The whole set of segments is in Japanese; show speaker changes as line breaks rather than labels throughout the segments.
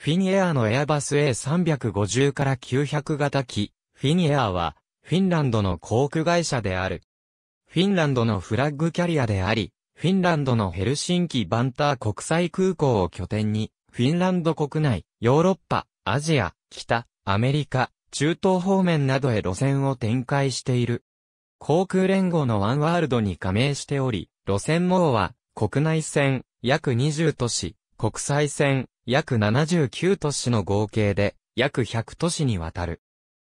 フィニエアのエアバス A350 から900型機、フィニエアは、フィンランドの航空会社である。フィンランドのフラッグキャリアであり、フィンランドのヘルシンキ・バンター国際空港を拠点に、フィンランド国内、ヨーロッパ、アジア、北、アメリカ、中東方面などへ路線を展開している。航空連合のワンワールドに加盟しており、路線網は、国内線、約20都市、国際線、約79都市の合計で、約100都市にわたる。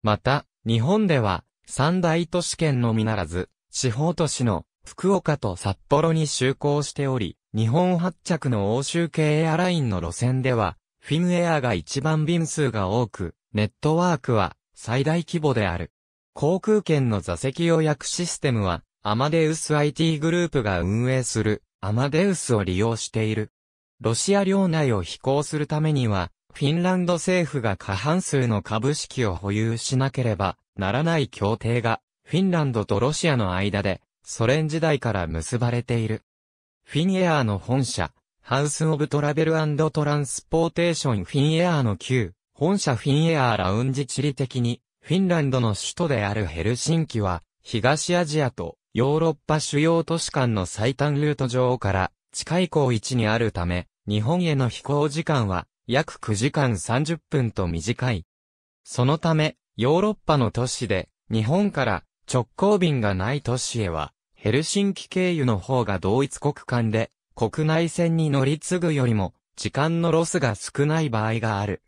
また、日本では、三大都市圏のみならず、地方都市の福岡と札幌に就航しており、日本発着の欧州系エアラインの路線では、フィンエアが一番便数が多く、ネットワークは最大規模である。航空券の座席予約システムは、アマデウス IT グループが運営する、アマデウスを利用している。ロシア領内を飛行するためには、フィンランド政府が過半数の株式を保有しなければならない協定が、フィンランドとロシアの間で、ソ連時代から結ばれている。フィンエアーの本社、ハウス・オブ・トラベルトランスポーテーション・フィンエアーの旧、本社フィンエアーラウンジ地理的に、フィンランドの首都であるヘルシンキは、東アジアとヨーロッパ主要都市間の最短ルート上から、近い高1にあるため、日本への飛行時間は約9時間30分と短い。そのため、ヨーロッパの都市で、日本から直行便がない都市へは、ヘルシンキ経由の方が同一国間で、国内線に乗り継ぐよりも、時間のロスが少ない場合がある。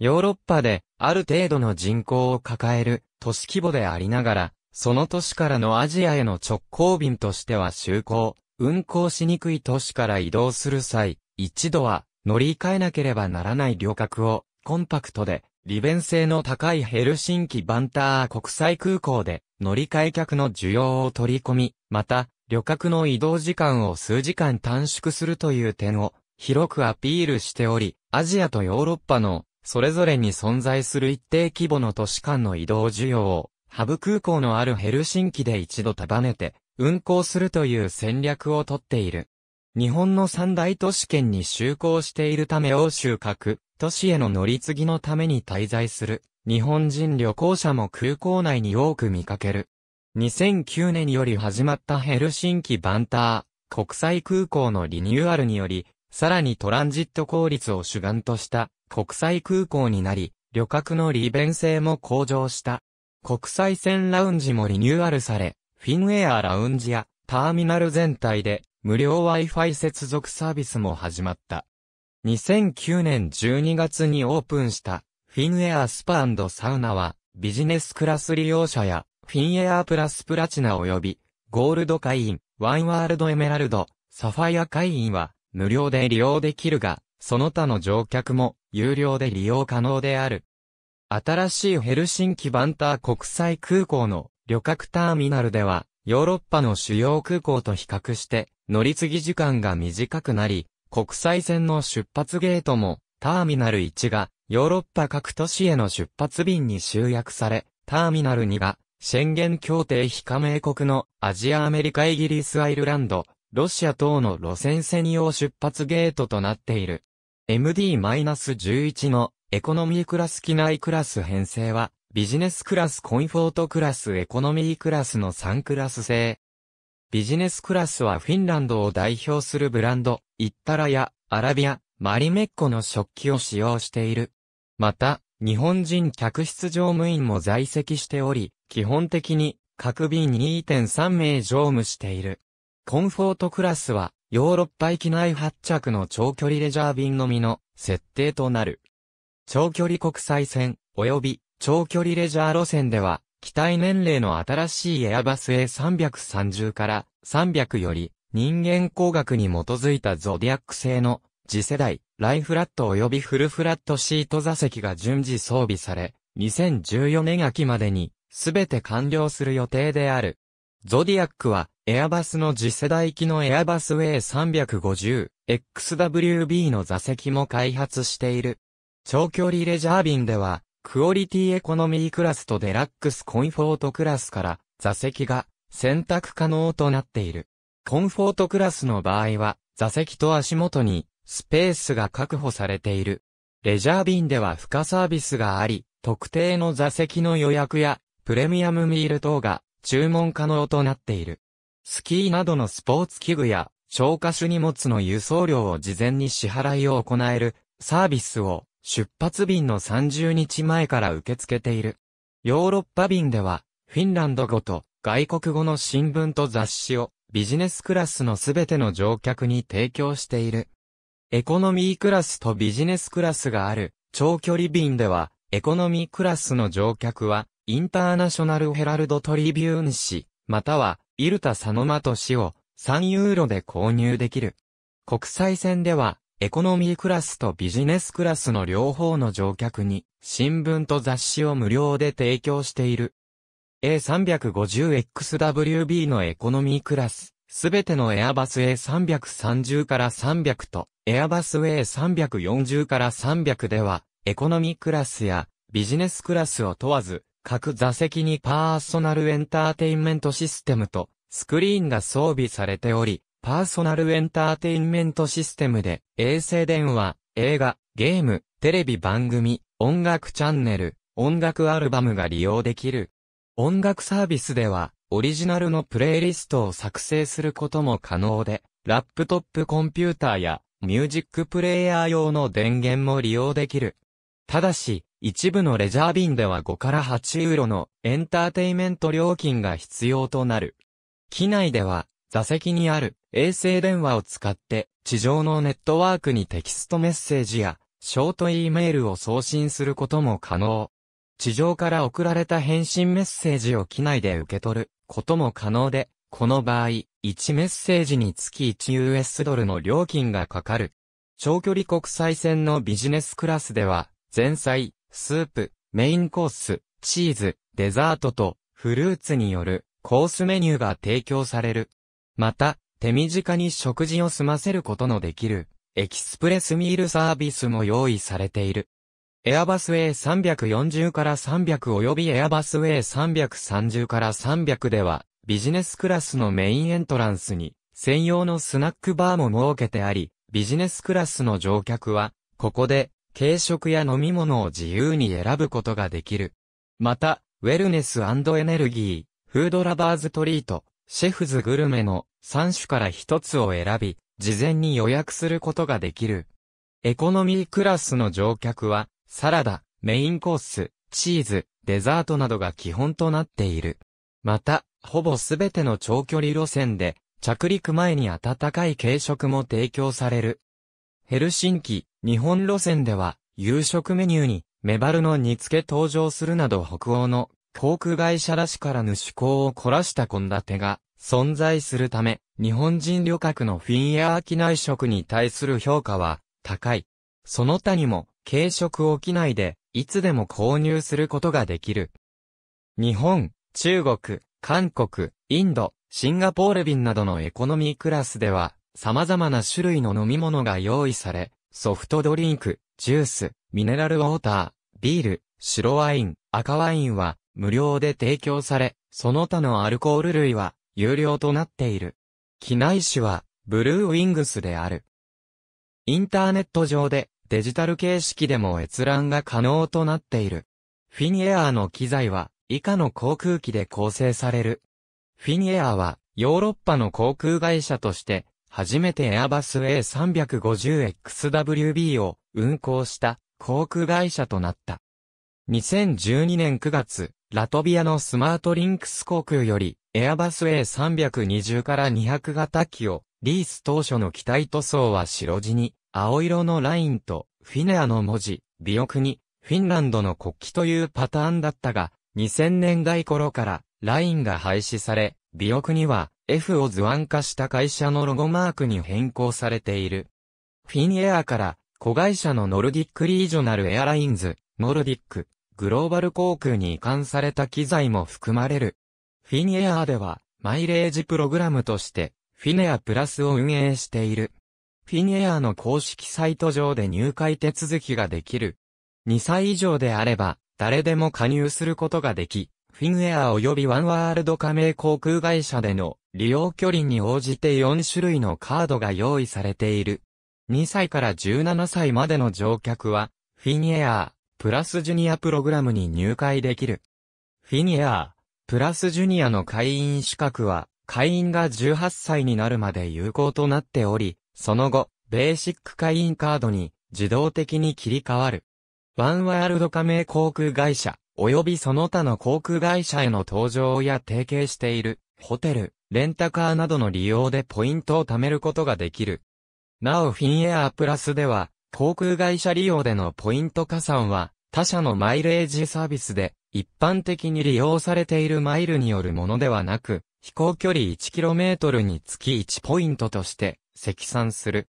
ヨーロッパで、ある程度の人口を抱える都市規模でありながら、その都市からのアジアへの直行便としては就航、運行しにくい都市から移動する際、一度は乗り換えなければならない旅客をコンパクトで利便性の高いヘルシンキバンター国際空港で乗り換え客の需要を取り込み、また旅客の移動時間を数時間短縮するという点を広くアピールしており、アジアとヨーロッパのそれぞれに存在する一定規模の都市間の移動需要を、ハブ空港のあるヘルシンキで一度束ねて、運行するという戦略をとっている。日本の三大都市圏に就航しているため欧州各都市への乗り継ぎのために滞在する日本人旅行者も空港内に多く見かける。2009年より始まったヘルシンキバンター国際空港のリニューアルにより、さらにトランジット効率を主眼とした国際空港になり、旅客の利便性も向上した。国際線ラウンジもリニューアルされ、フィンエアラウンジやターミナル全体で無料 Wi-Fi 接続サービスも始まった。2009年12月にオープンしたフィンエアスパサウナはビジネスクラス利用者やフィンエアプラスプラチナ及びゴールド会員、ワンワールドエメラルド、サファイア会員は無料で利用できるが、その他の乗客も有料で利用可能である。新しいヘルシンキバンター国際空港の旅客ターミナルでは、ヨーロッパの主要空港と比較して、乗り継ぎ時間が短くなり、国際線の出発ゲートも、ターミナル1が、ヨーロッパ各都市への出発便に集約され、ターミナル2が、宣言協定非加盟国のアジアアメリカイギリスアイルランド、ロシア等の路線専用出発ゲートとなっている。MD-11 のエコノミークラス機内クラス編成はビジネスクラスコンフォートクラスエコノミークラスの3クラス制。ビジネスクラスはフィンランドを代表するブランド、イッタラやアラビア、マリメッコの食器を使用している。また、日本人客室乗務員も在籍しており、基本的に各便2.3名乗務している。コンフォートクラスは、ヨーロッパ域内発着の長距離レジャー便のみの設定となる。長距離国際線、及び長距離レジャー路線では、機体年齢の新しいエアバス A330 から300より人間工学に基づいたゾディアック製の次世代ライフラット及びフルフラットシート座席が順次装備され、2014年秋までに全て完了する予定である。ゾディアックはエアバスの次世代機のエアバス A350、XWB の座席も開発している。長距離レジャー便では、クオリティエコノミークラスとデラックスコンフォートクラスから座席が選択可能となっている。コンフォートクラスの場合は座席と足元にスペースが確保されている。レジャー便では付加サービスがあり、特定の座席の予約やプレミアムミール等が注文可能となっている。スキーなどのスポーツ器具や消化種荷物の輸送料を事前に支払いを行えるサービスを出発便の30日前から受け付けている。ヨーロッパ便では、フィンランド語と外国語の新聞と雑誌をビジネスクラスのすべての乗客に提供している。エコノミークラスとビジネスクラスがある長距離便では、エコノミークラスの乗客は、インターナショナルヘラルドトリビューン市、または、イルタ・サノマト市を3ユーロで購入できる。国際線では、エコノミークラスとビジネスクラスの両方の乗客に、新聞と雑誌を無料で提供している。A350XWB のエコノミークラス、すべてのエアバス A330 から300と、エアバス A340 から300では、エコノミークラスやビジネスクラスを問わず、各座席にパーソナルエンターテインメントシステムとスクリーンが装備されており、パーソナルエンターテインメントシステムで、衛星電話、映画、ゲーム、テレビ番組、音楽チャンネル、音楽アルバムが利用できる。音楽サービスでは、オリジナルのプレイリストを作成することも可能で、ラップトップコンピューターやミュージックプレイヤー用の電源も利用できる。ただし、一部のレジャー便では5から8ユーロのエンターテイメント料金が必要となる。機内では座席にある衛星電話を使って地上のネットワークにテキストメッセージやショート E メールを送信することも可能。地上から送られた返信メッセージを機内で受け取ることも可能で、この場合、1メッセージにつき 1US ドルの料金がかかる。長距離国際線のビジネスクラスでは、前菜、スープ、メインコース、チーズ、デザートとフルーツによるコースメニューが提供される。また、手短に食事を済ませることのできる、エキスプレスミールサービスも用意されている。エアバス A340 から300及びエアバス A330 から300では、ビジネスクラスのメインエントランスに、専用のスナックバーも設けてあり、ビジネスクラスの乗客は、ここで、軽食や飲み物を自由に選ぶことができる。また、ウェルネスエネルギー、フードラバーズトリート、シェフズグルメの3種から1つを選び、事前に予約することができる。エコノミークラスの乗客は、サラダ、メインコース、チーズ、デザートなどが基本となっている。また、ほぼすべての長距離路線で、着陸前に温かい軽食も提供される。ヘルシンキ、日本路線では、夕食メニューに、メバルの煮付け登場するなど北欧の航空会社らしからぬ趣向を凝らした献立が存在するため、日本人旅客のフィンエア機内食に対する評価は高い。その他にも、軽食を機内で、いつでも購入することができる。日本、中国、韓国、インド、シンガポール便などのエコノミークラスでは、様々な種類の飲み物が用意され、ソフトドリンク、ジュース、ミネラルウォーター、ビール、白ワイン、赤ワインは無料で提供され、その他のアルコール類は有料となっている。機内紙は、ブルーウィングスである。インターネット上で、デジタル形式でも閲覧が可能となっている。フィニエアーの機材は、以下の航空機で構成される。フィニエアーは、ヨーロッパの航空会社として、初めてエアバス A350XWB を運航した航空会社となった。2012年9月、ラトビアのスマートリンクス航空よりエアバス A320 から200型機を、リース当初の機体塗装は白地に、青色のラインと、フィネアの文字、尾翼に、フィンランドの国旗というパターンだったが、2000年代頃から、ラインが廃止され、尾翼には、F を図案化した会社のロゴマークに変更されている。フィンエアから、子会社のノルディックリージョナルエアラインズ、ノルディック、グローバル航空に移管された機材も含まれるフィニエアーでは、マイレージプログラムとして、フィネアプラスを運営している。フィニエアの公式サイト上で入会手続きができる。2歳以上であれば、誰でも加入することができ、フィンエア及びワンワールド加盟航空会社での利用距離に応じて4種類のカードが用意されている。2歳から17歳までの乗客は、フィンエアプラスジュニアプログラムに入会できる。フィンエアプラスジュニアの会員資格は、会員が18歳になるまで有効となっており、その後、ベーシック会員カードに自動的に切り替わる。ワンワールド加盟航空会社、及びその他の航空会社への搭乗や提携している、ホテル、レンタカーなどの利用でポイントを貯めることができる。なおフィンエアプラスでは、航空会社利用でのポイント加算は、他社のマイレージサービスで、一般的に利用されているマイルによるものではなく、飛行距離 1km につき1ポイントとして積算する。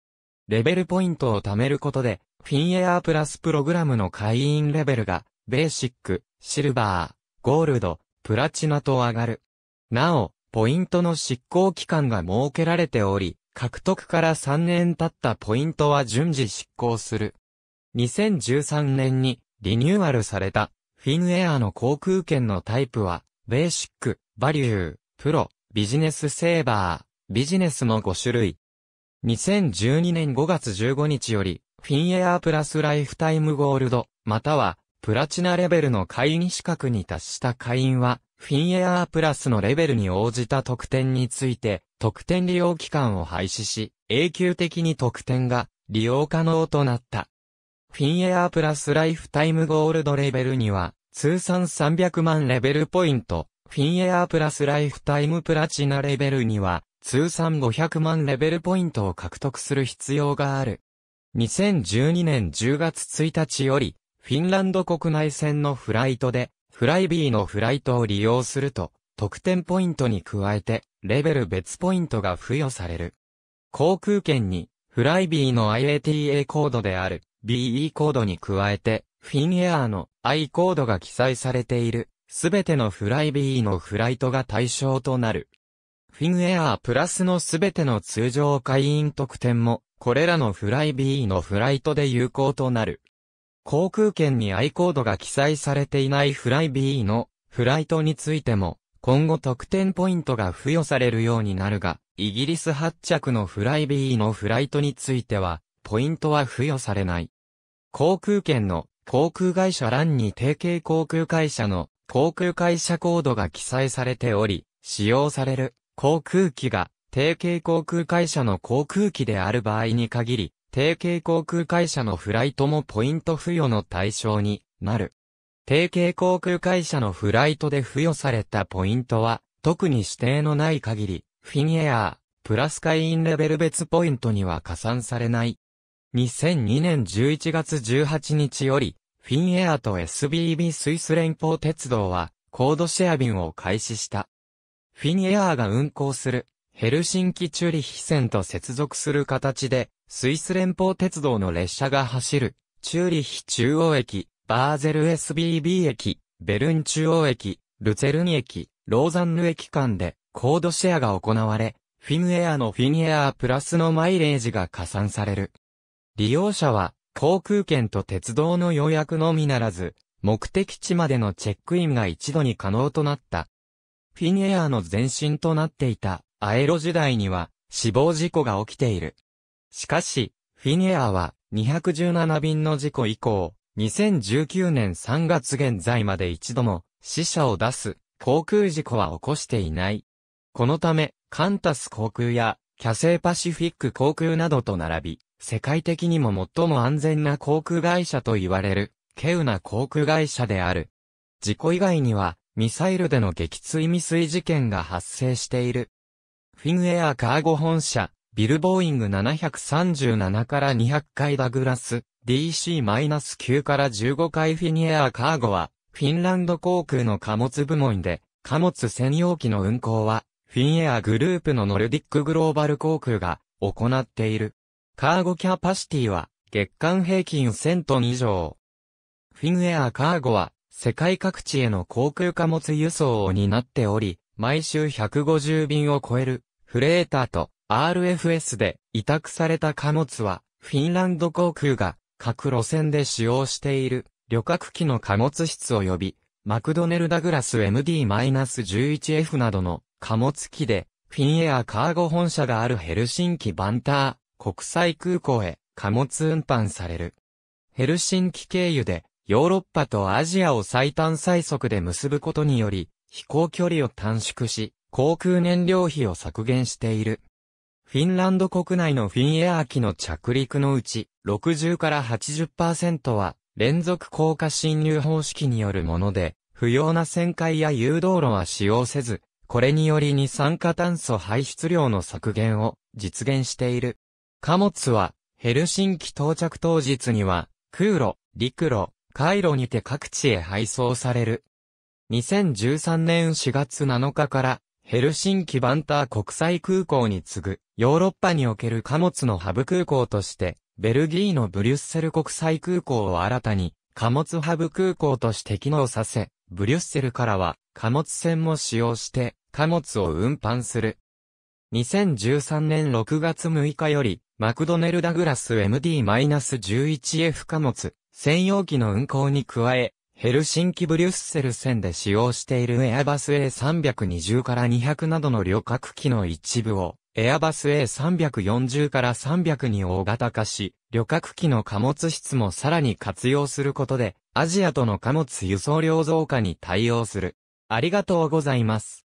レベルポイントを貯めることで、フィンエアープラスプログラムの会員レベルが、ベーシック、シルバー、ゴールド、プラチナと上がる。なお、ポイントの執行期間が設けられており、獲得から3年経ったポイントは順次執行する。2013年にリニューアルされた、フィンエアの航空券のタイプは、ベーシック、バリュー、プロ、ビジネスセーバー、ビジネスの5種類。2012年5月15日より、フィンエアプラスライフタイムゴールド、または、プラチナレベルの会員資格に達した会員は、フィンエアプラスのレベルに応じた特典について、特典利用期間を廃止し、永久的に特典が利用可能となった。フィンエアープラスライフタイムゴールドレベルには、通算300万レベルポイント、フィンエアープラスライフタイムプラチナレベルには、通算500万レベルポイントを獲得する必要がある。2012年10月1日より、フィンランド国内線のフライトで、フライビーのフライトを利用すると、得点ポイントに加えて、レベル別ポイントが付与される。航空券に、フライビーの IATA コードである、BE コードに加えて、フィンエアーの I コードが記載されている、すべてのフライ BE のフライトが対象となる。フィンエアープラスのすべての通常会員特典も、これらのフライ BE のフライトで有効となる。航空券に I コードが記載されていないフライ BE のフライトについても、今後特典ポイントが付与されるようになるが、イギリス発着のフライ BE のフライトについては、ポイントは付与されない。航空券の航空会社欄に提携航空会社の航空会社コードが記載されており、使用される航空機が提携航空会社の航空機である場合に限り、提携航空会社のフライトもポイント付与の対象になる。提携航空会社のフライトで付与されたポイントは、特に指定のない限り、フィンエアー、プラス会員レベル別ポイントには加算されない。2002年11月18日より、フィンエアと SBB スイス連邦鉄道は、コードシェア便を開始した。フィンエアが運行する、ヘルシンキチュリヒ線と接続する形で、スイス連邦鉄道の列車が走る、チューリヒ中央駅、バーゼル SBB 駅、ベルン中央駅、ルツェルン駅、ローザンヌ駅間で、コードシェアが行われ、フィンエアのフィンエアプラスのマイレージが加算される。利用者は、航空券と鉄道の予約のみならず、目的地までのチェックインが一度に可能となった。フィンエアの前身となっていたアエロ時代には死亡事故が起きている。しかし、フィンエアは217便の事故以降、2019年3月現在まで一度も死者を出す航空事故は起こしていない。このため、カンタス航空やキャセイパシフィック航空などと並び、世界的にも最も安全な航空会社と言われる、稀有な航空会社である。事故以外には、ミサイルでの撃墜未遂事件が発生している。フィンエアカーゴ本社、ビルボーイング737から200回ダグラス、DC-9 から15回フィンエアカーゴは、フィンランド航空の貨物部門で、貨物専用機の運航は、フィンエアグループのノルディックグローバル航空が行っている。カーゴキャパシティは月間平均1000トン以上。フィンエアカーゴは世界各地への航空貨物輸送を担っており、毎週150便を超えるフレーターと RFS で委託された貨物はフィンランド航空が各路線で使用している旅客機の貨物室及びマクドネルダグラス MD-11F などの貨物機でフィンエアカーゴ本社があるヘルシンキバンター国際空港へ貨物運搬される。ヘルシンキ経由でヨーロッパとアジアを最短最速で結ぶことにより、飛行距離を短縮し、航空燃料費を削減している。フィンランド国内のフィンエアー機の着陸のうち、60から80%は連続降下侵入方式によるもので、不要な旋回や誘導路は使用せず、これにより二酸化炭素排出量の削減を実現している。貨物は、ヘルシンキ到着当日には、空路、陸路、海路にて各地へ配送される。2013年4月7日から、ヘルシンキバンター国際空港に次ぐ、ヨーロッパにおける貨物のハブ空港として、ベルギーのブリュッセル国際空港を新たに、貨物ハブ空港として機能させ、ブリュッセルからは、貨物船も使用して、貨物を運搬する。2013年6月6日より、マクドネルダグラス MD-11F 貨物、専用機の運行に加え、ヘルシンキブリュッセル線で使用しているエアバス A320 から200などの旅客機の一部を、エアバス A340 から300に大型化し、旅客機の貨物室もさらに活用することで、アジアとの貨物輸送量増加に対応する。ありがとうございます。